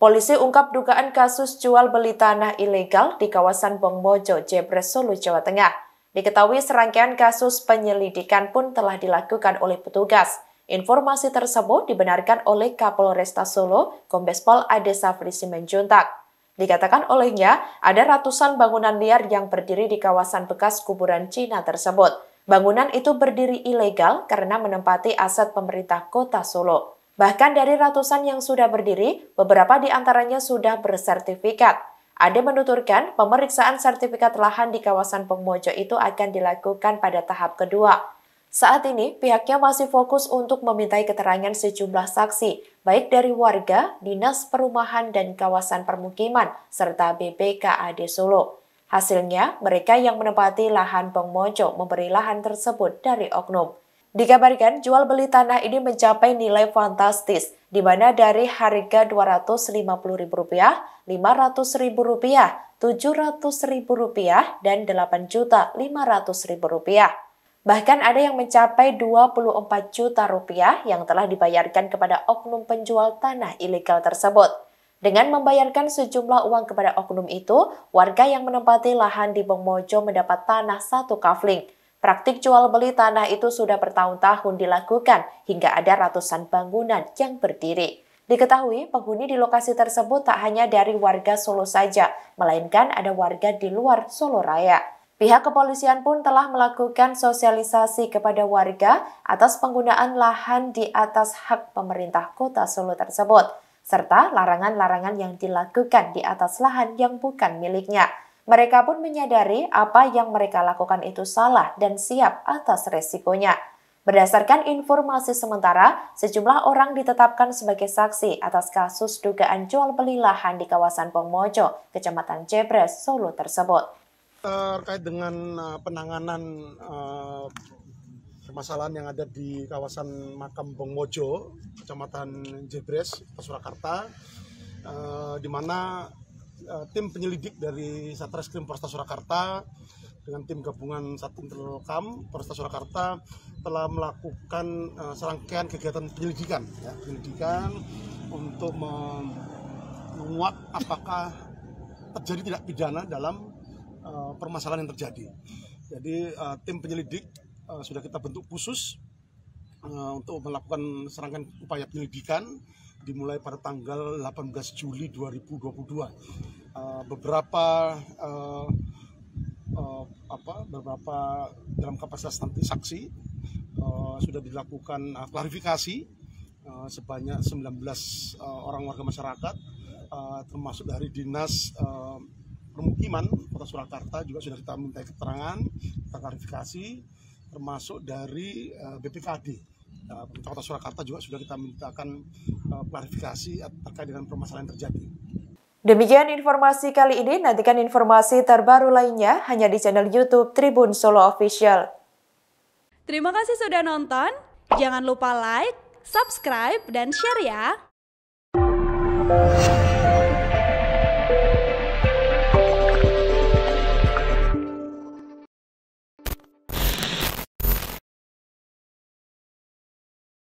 Polisi ungkap dugaan kasus jual beli tanah ilegal di kawasan Bongbojo, Jebres, Solo, Jawa Tengah. Diketahui serangkaian kasus penyelidikan pun telah dilakukan oleh petugas. Informasi tersebut dibenarkan oleh Kapolresta Solo, Kombespol Ade Safri Simenjuntak. Dikatakan olehnya, ada ratusan bangunan liar yang berdiri di kawasan bekas kuburan Cina tersebut. Bangunan itu berdiri ilegal karena menempati aset pemerintah kota Solo. Bahkan dari ratusan yang sudah berdiri, beberapa di antaranya sudah bersertifikat. Ade menuturkan, pemeriksaan sertifikat lahan di kawasan Pengmojo itu akan dilakukan pada tahap kedua. Saat ini, pihaknya masih fokus untuk meminta keterangan sejumlah saksi, baik dari warga, dinas perumahan, dan kawasan permukiman, serta BPKAD Solo. Hasilnya, mereka yang menempati lahan Pengmojo memberi lahan tersebut dari Oknum. Dikabarkan jual beli tanah ini mencapai nilai fantastis, di mana dari harga Rp250.000, Rp500.000, Rp700.000, dan Rp8.500.000. Bahkan ada yang mencapai 24 juta rupiah yang telah dibayarkan kepada oknum penjual tanah ilegal tersebut. Dengan membayarkan sejumlah uang kepada oknum itu, warga yang menempati lahan di Bongmojo mendapat tanah satu kafling – Praktik jual beli tanah itu sudah bertahun-tahun dilakukan hingga ada ratusan bangunan yang berdiri. Diketahui penghuni di lokasi tersebut tak hanya dari warga Solo saja, melainkan ada warga di luar Solo Raya. Pihak kepolisian pun telah melakukan sosialisasi kepada warga atas penggunaan lahan di atas hak pemerintah kota Solo tersebut, serta larangan-larangan yang dilakukan di atas lahan yang bukan miliknya. Mereka pun menyadari apa yang mereka lakukan itu salah dan siap atas resikonya. Berdasarkan informasi sementara, sejumlah orang ditetapkan sebagai saksi atas kasus dugaan jual beli lahan di kawasan Pomojo, Kecamatan Jebres, Solo tersebut. Terkait dengan eh, penanganan uh, permasalahan yang ada di kawasan makam Pomojo, Kecamatan Jebres, Surakarta, uh, eh, di mana uh, tim penyelidik dari Satreskrim Polresta Surakarta dengan tim gabungan Satintelkam Polresta Surakarta telah melakukan uh, serangkaian kegiatan penyelidikan ya, penyelidikan untuk menguat apakah terjadi tidak pidana dalam uh, permasalahan yang terjadi. Jadi uh, tim penyelidik uh, sudah kita bentuk khusus uh, untuk melakukan serangkaian upaya penyelidikan dimulai pada tanggal 18 Juli 2022. Uh, eh, beberapa uh, uh, apa beberapa dalam kapasitas nanti saksi uh, sudah dilakukan uh, klarifikasi uh, sebanyak 19 uh, orang warga masyarakat uh, termasuk dari dinas uh, permukiman Kota Surakarta juga sudah kita minta keterangan, kita klarifikasi, termasuk dari uh, BPKD Eh, kota Surakarta juga sudah kita mintakan eh, klarifikasi terkait dengan permasalahan terjadi. Demikian informasi kali ini, nantikan informasi terbaru lainnya hanya di channel Youtube Tribun Solo Official. Terima kasih sudah nonton, jangan lupa like, subscribe, dan share ya!